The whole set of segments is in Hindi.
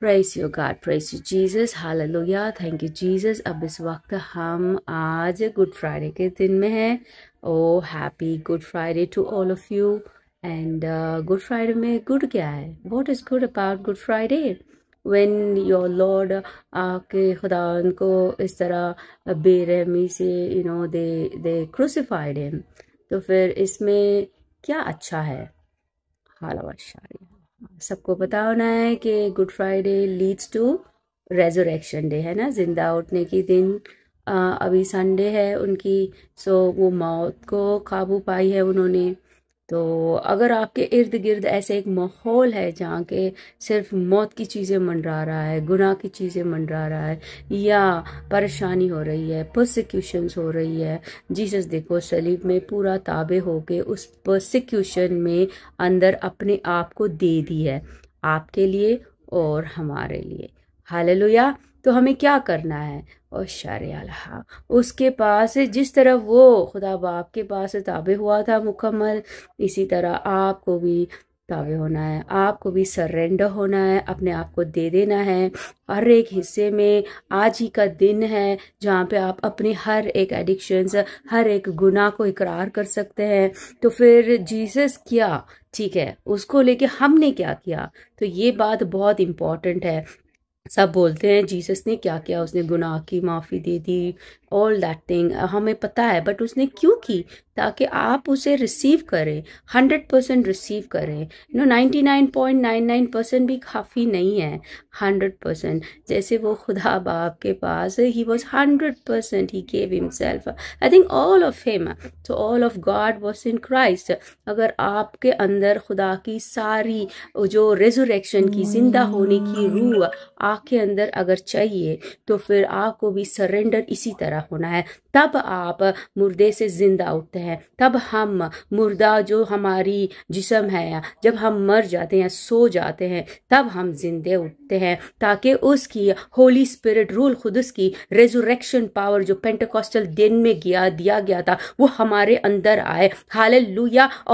Press you God praise you Jesus hallelujah thank you Jesus अब इस वक्त हम आज गुड फ्राइडे के दिन में हैं oh happy good Friday to all of you and good Friday में गुड क्या है what is good about good Friday when your lord आके खुदा को इस तरह uh, बेरहमी से you know they they crucified him तो फिर इसमें क्या अच्छा है हालावा शारी सबको पता होना है कि good Friday leads to resurrection day है ना जिंदा उठने की दिन आ, अभी संडे है उनकी सो वो मौत को काबू पाई है उन्होंने तो अगर आपके इर्द गिर्द ऐसे एक माहौल है जहाँ के सिर्फ मौत की चीज़ें मंडरा रहा है गुनाह की चीज़ें मंडरा रहा है या परेशानी हो रही है प्रोसिक्यूशन हो रही है जीसस देखो सलीब में पूरा ताबे होके उस प्रोसिक्यूशन में अंदर अपने आप को दे दी है आपके लिए और हमारे लिए हालेलुया तो हमें क्या करना है और शर्या उसके पास जिस तरह वो खुदा बाप के पास ताबे हुआ था मुकम्मल इसी तरह आपको भी ताबे होना है आपको भी सरेंडर होना है अपने आप को दे देना है हर एक हिस्से में आज ही का दिन है जहाँ पे आप अपने हर एक एडिक्शंस हर एक गुनाह को इकरार कर सकते हैं तो फिर जीसस क्या ठीक है उसको लेके हमने क्या किया तो ये बात बहुत इम्पॉर्टेंट है सब बोलते हैं जीसस ने क्या किया उसने गुनाह की माफ़ी दे दी ऑल दैट थिंग हमें पता है बट उसने क्यों की ताकि आप उसे रिसीव करें हंड्रेड परसेंट रिसीव करें no ninety nine point nine nine percent भी काफ़ी नहीं है हंड्रेड परसेंट जैसे वो खुदा बाप के पास ही वॉज हंड्रेड परसेंट ही gave self I think all of him so all of God was in Christ अगर आपके अंदर खुदा की सारी जो रेजोरेक्शन की जिंदा होने की रूह आपके अंदर अगर चाहिए तो फिर आपको भी सरेंडर इसी तरह होना है तब आप मुर्दे से जिंदा उठते हैं तब हम मुर्दा जो हमारी जिसम है जब हम मर जाते हैं सो जाते हैं तब हम जिंदे उठते हैं ताकि उसकी होली स्पिरिट रूल खुद की रेजुरेक्शन पावर जो पेंटेकोस्टल दिन में गया दिया गया था वो हमारे अंदर आए हाल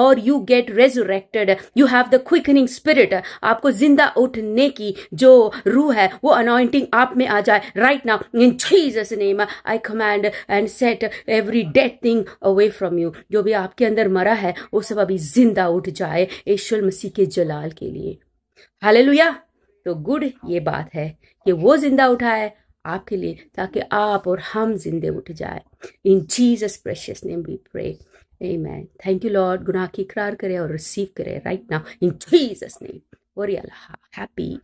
और you get resurrected you have the quickening spirit आपको जिंदा उठने की जो रूह है वो अनाइंटिंग आप में आ जाए right now in Jesus name I command and and set every dead thing away from you जो भी आपके अंदर मरा है वो सब अभी जिंदा उठ जाए ईश्वर मसीह के जलाल के लिए हाल तो गुड ये बात है कि वो जिंदा उठाए आपके लिए ताकि आप और हम जिंदे उठ जाए in Jesus precious name we pray Amen. Thank you, Lord. गुनाह की करार करे और रिसीव करे right now in Jesus name और हैप्पी